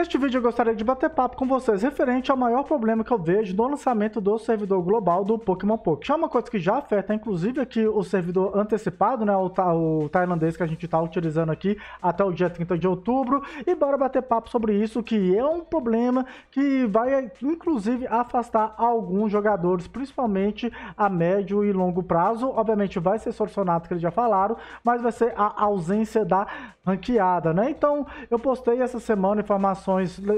Neste vídeo eu gostaria de bater papo com vocês referente ao maior problema que eu vejo no lançamento do servidor global do Pokémon Poke. Já é uma coisa que já afeta, inclusive, aqui o servidor antecipado, né, o, ta o tailandês que a gente está utilizando aqui até o dia 30 de outubro. E bora bater papo sobre isso, que é um problema que vai, inclusive, afastar alguns jogadores, principalmente a médio e longo prazo. Obviamente vai ser solucionado, que eles já falaram, mas vai ser a ausência da ranqueada, né? Então, eu postei essa semana informações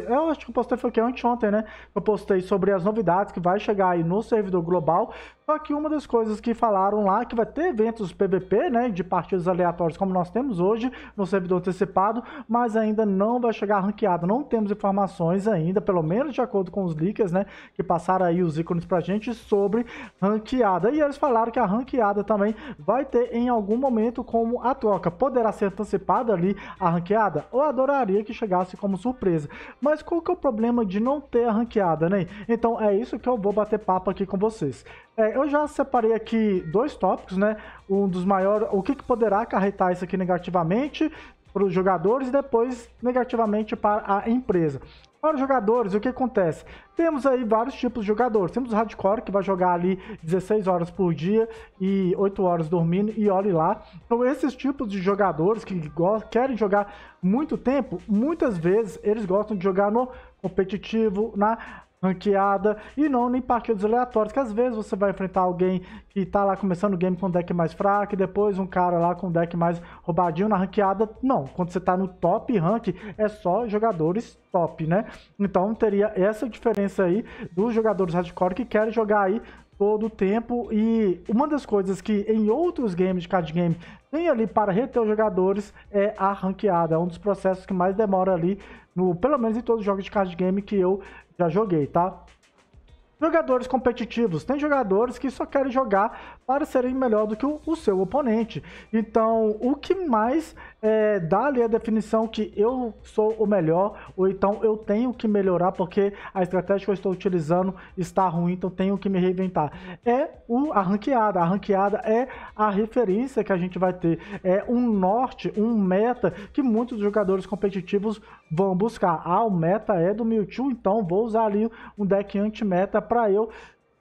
eu acho que eu postei foi que anteontem, né? Eu postei sobre as novidades que vai chegar aí no servidor global. Só que uma das coisas que falaram lá é que vai ter eventos PVP, né? De partidas aleatórias como nós temos hoje no servidor antecipado, mas ainda não vai chegar ranqueado. Não temos informações ainda, pelo menos de acordo com os leakers, né? Que passaram aí os ícones pra gente sobre ranqueada. E eles falaram que a ranqueada também vai ter em algum momento como a troca. Poderá ser antecipada ali a ranqueada? Eu adoraria que chegasse como surpresa mas qual que é o problema de não ter a ranqueada, né? Então é isso que eu vou bater papo aqui com vocês. É, eu já separei aqui dois tópicos, né? Um dos maiores, o que, que poderá acarretar isso aqui negativamente para os jogadores e depois negativamente para a empresa. Para os jogadores, o que acontece? Temos aí vários tipos de jogadores. Temos o hardcore, que vai jogar ali 16 horas por dia e 8 horas dormindo e olhe lá. Então, esses tipos de jogadores que querem jogar muito tempo, muitas vezes eles gostam de jogar no competitivo, na ranqueada e não nem partidas aleatórias, que às vezes você vai enfrentar alguém que tá lá começando o game com um deck mais fraco e depois um cara lá com um deck mais roubadinho na ranqueada. Não, quando você tá no top rank é só jogadores top, né? Então teria essa diferença aí dos jogadores hardcore que querem jogar aí todo o tempo e uma das coisas que em outros games de card game tem ali para reter os jogadores é a ranqueada, é um dos processos que mais demora ali no, pelo menos em todos os jogos de card game que eu já joguei, tá? Jogadores competitivos. Tem jogadores que só querem jogar para serem melhor do que o, o seu oponente. Então, o que mais é, dá ali a definição que eu sou o melhor, ou então eu tenho que melhorar porque a estratégia que eu estou utilizando está ruim, então tenho que me reinventar. É o, a ranqueada. A ranqueada é a referência que a gente vai ter, é um norte, um meta que muitos jogadores competitivos vão buscar. Ah, o meta é do Mewtwo, então vou usar ali um deck anti-meta para eu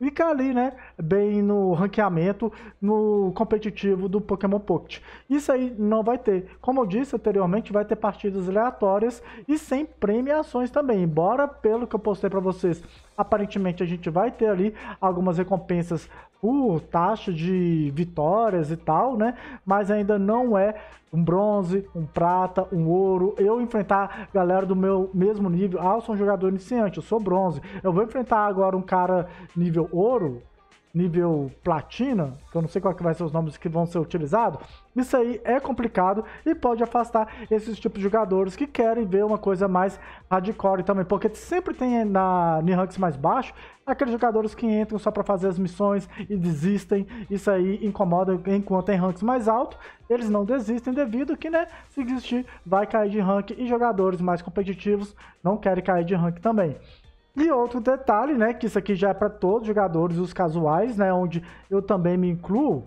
ficar ali, né? Bem no ranqueamento, no competitivo do Pokémon Pocket. Isso aí não vai ter. Como eu disse anteriormente, vai ter partidas aleatórias e sem premiações também. Embora, pelo que eu postei para vocês, aparentemente a gente vai ter ali algumas recompensas por taxa de vitórias e tal, né? Mas ainda não é um bronze, um prata, um ouro. Eu enfrentar galera do meu mesmo nível. Ah, eu sou um jogador iniciante, eu sou bronze. Eu vou enfrentar agora um cara nível ouro, nível platina, que eu não sei qual que vai ser os nomes que vão ser utilizados, isso aí é complicado e pode afastar esses tipos de jogadores que querem ver uma coisa mais hardcore também, porque sempre tem na ranks mais baixo aqueles jogadores que entram só para fazer as missões e desistem, isso aí incomoda enquanto em ranks mais alto, eles não desistem devido que, né, se desistir vai cair de rank e jogadores mais competitivos não querem cair de rank também. E outro detalhe, né, que isso aqui já é para todos os jogadores, os casuais, né, onde eu também me incluo,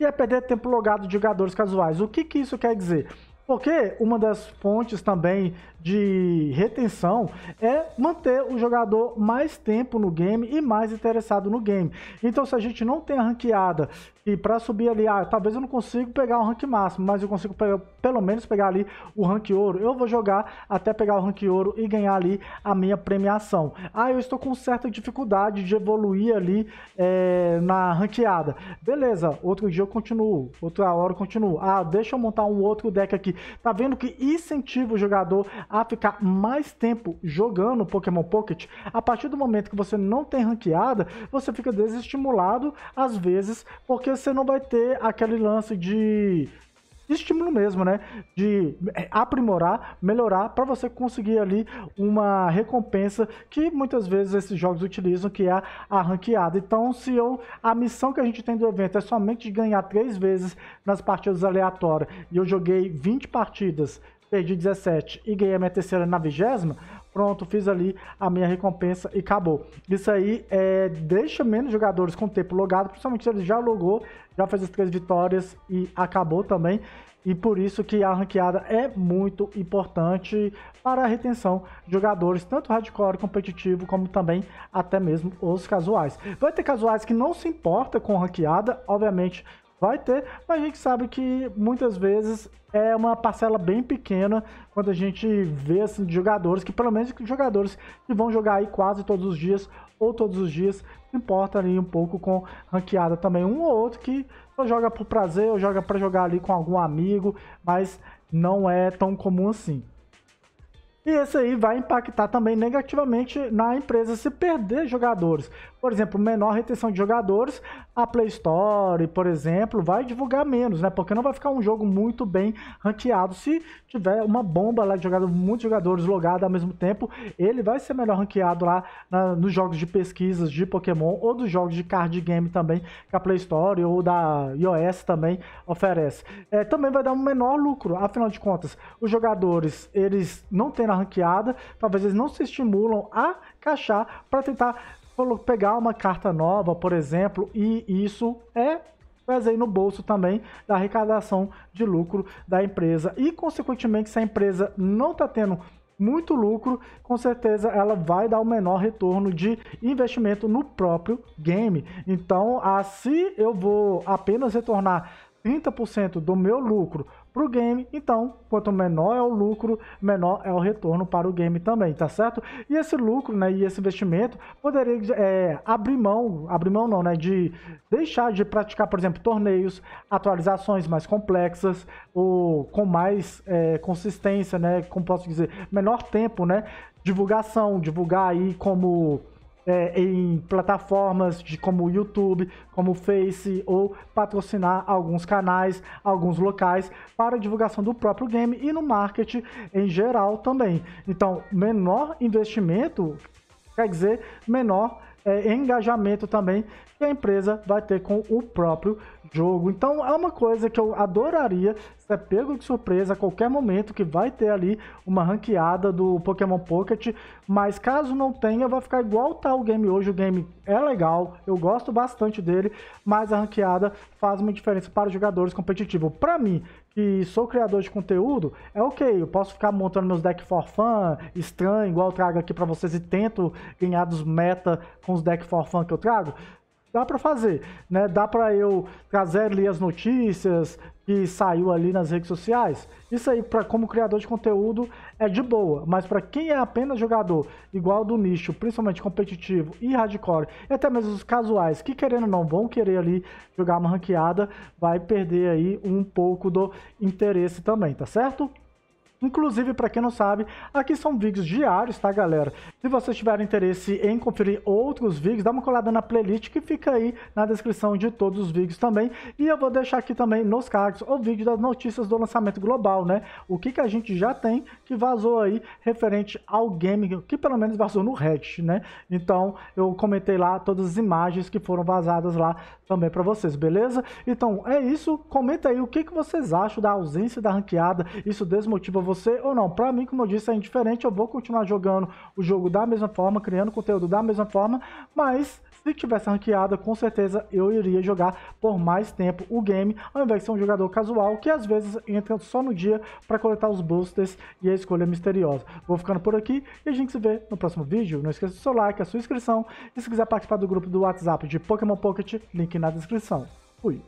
e é perder tempo logado de jogadores casuais. O que, que isso quer dizer? Porque uma das fontes também de retenção é manter o jogador mais tempo no game e mais interessado no game. Então, se a gente não tem a ranqueada e para subir ali, ah, talvez eu não consiga pegar o rank máximo, mas eu consigo pegar, pelo menos pegar ali o rank ouro. Eu vou jogar até pegar o rank ouro e ganhar ali a minha premiação. Ah, eu estou com certa dificuldade de evoluir ali é, na ranqueada. Beleza, outro dia eu continuo, outra hora eu continuo. Ah, deixa eu montar um outro deck aqui. Tá vendo que incentiva o jogador a ficar mais tempo jogando Pokémon Pocket? A partir do momento que você não tem ranqueada, você fica desestimulado às vezes, porque você não vai ter aquele lance de estímulo mesmo, né? De é, aprimorar, melhorar para você conseguir ali uma recompensa que muitas vezes esses jogos utilizam, que é a ranqueada. Então, se eu a missão que a gente tem do evento é somente ganhar três vezes nas partidas aleatórias e eu joguei 20 partidas, perdi 17 e ganhei a minha terceira na vigésima pronto, fiz ali a minha recompensa e acabou. Isso aí é, deixa menos jogadores com tempo logado, principalmente se ele já logou, já fez as três vitórias e acabou também. E por isso que a ranqueada é muito importante para a retenção de jogadores, tanto hardcore competitivo, como também até mesmo os casuais. Vai ter casuais que não se importa com ranqueada, obviamente Vai ter, mas a gente sabe que muitas vezes é uma parcela bem pequena quando a gente vê assim, jogadores que, pelo menos jogadores que vão jogar aí quase todos os dias ou todos os dias, importa ali um pouco com ranqueada também. Um ou outro que só joga por prazer ou joga para jogar ali com algum amigo, mas não é tão comum assim. E esse aí vai impactar também negativamente na empresa se perder jogadores. Por exemplo, menor retenção de jogadores, a Play Store, por exemplo, vai divulgar menos, né? Porque não vai ficar um jogo muito bem ranqueado. Se tiver uma bomba lá de jogador, muitos jogadores logados ao mesmo tempo, ele vai ser melhor ranqueado lá na, nos jogos de pesquisas de Pokémon ou dos jogos de card game também que a Play Store ou da iOS também oferece. É, também vai dar um menor lucro, afinal de contas, os jogadores, eles não têm ranqueada, talvez eles não se estimulam a cachar para tentar pegar uma carta nova, por exemplo, e isso é mas aí no bolso também da arrecadação de lucro da empresa. E, consequentemente, se a empresa não está tendo muito lucro, com certeza ela vai dar o um menor retorno de investimento no próprio game. Então, assim eu vou apenas retornar 30% do meu lucro para o game, então quanto menor é o lucro, menor é o retorno para o game também, tá certo? E esse lucro, né, e esse investimento poderia é, abrir mão, abrir mão não, né, de deixar de praticar, por exemplo, torneios, atualizações mais complexas ou com mais é, consistência, né, como posso dizer, menor tempo, né, divulgação, divulgar aí como é, em plataformas de como YouTube, como o Face ou patrocinar alguns canais, alguns locais para divulgação do próprio game e no marketing em geral também. Então, menor investimento quer dizer menor é, engajamento também que a empresa vai ter com o próprio jogo. Então é uma coisa que eu adoraria ser pego de surpresa a qualquer momento que vai ter ali uma ranqueada do Pokémon Pocket, mas caso não tenha, vai ficar igual tá o game hoje. O game é legal, eu gosto bastante dele, mas a ranqueada faz uma diferença para os jogadores competitivos. Para mim, que sou criador de conteúdo, é ok, eu posso ficar montando meus decks for fun, estranho, igual eu trago aqui para vocês e tento ganhar dos meta com os decks for fun que eu trago dá para fazer, né? Dá para eu trazer ali as notícias que saiu ali nas redes sociais. Isso aí para como criador de conteúdo é de boa, mas para quem é apenas jogador igual do nicho, principalmente competitivo e hardcore, e até mesmo os casuais que querendo ou não vão querer ali jogar uma ranqueada, vai perder aí um pouco do interesse também, tá certo? Inclusive, para quem não sabe, aqui são vídeos diários, tá, galera? Se vocês tiverem interesse em conferir outros vídeos, dá uma colada na playlist que fica aí na descrição de todos os vídeos também. E eu vou deixar aqui também nos cards o vídeo das notícias do lançamento global, né? O que, que a gente já tem que vazou aí referente ao game, que pelo menos vazou no Reddit, né? Então eu comentei lá todas as imagens que foram vazadas lá também para vocês, beleza? Então é isso, comenta aí o que, que vocês acham da ausência da ranqueada, isso desmotiva você ou não? Para mim, como eu disse, é indiferente, eu vou continuar jogando o jogo da mesma forma, criando conteúdo da mesma forma, mas se tivesse ranqueada, com certeza eu iria jogar por mais tempo o game, ao invés de ser um jogador casual que às vezes entra só no dia para coletar os boosters e a escolha é misteriosa. Vou ficando por aqui e a gente se vê no próximo vídeo. Não esqueça do seu like, a sua inscrição e se quiser participar do grupo do WhatsApp de Pokémon Pocket, link na descrição. Fui!